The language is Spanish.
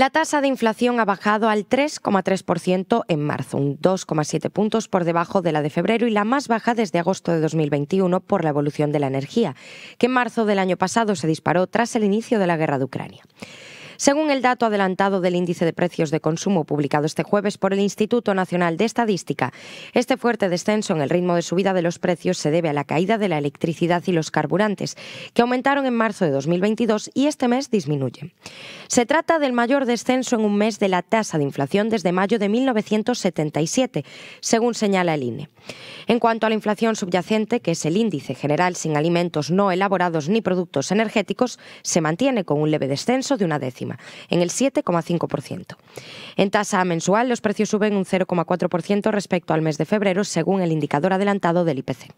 La tasa de inflación ha bajado al 3,3% en marzo, un 2,7 puntos por debajo de la de febrero y la más baja desde agosto de 2021 por la evolución de la energía, que en marzo del año pasado se disparó tras el inicio de la guerra de Ucrania según el dato adelantado del índice de precios de consumo publicado este jueves por el Instituto Nacional de Estadística. Este fuerte descenso en el ritmo de subida de los precios se debe a la caída de la electricidad y los carburantes, que aumentaron en marzo de 2022 y este mes disminuyen. Se trata del mayor descenso en un mes de la tasa de inflación desde mayo de 1977, según señala el INE. En cuanto a la inflación subyacente, que es el índice general sin alimentos no elaborados ni productos energéticos, se mantiene con un leve descenso de una décima en el 7,5%. En tasa mensual, los precios suben un 0,4% respecto al mes de febrero, según el indicador adelantado del IPC.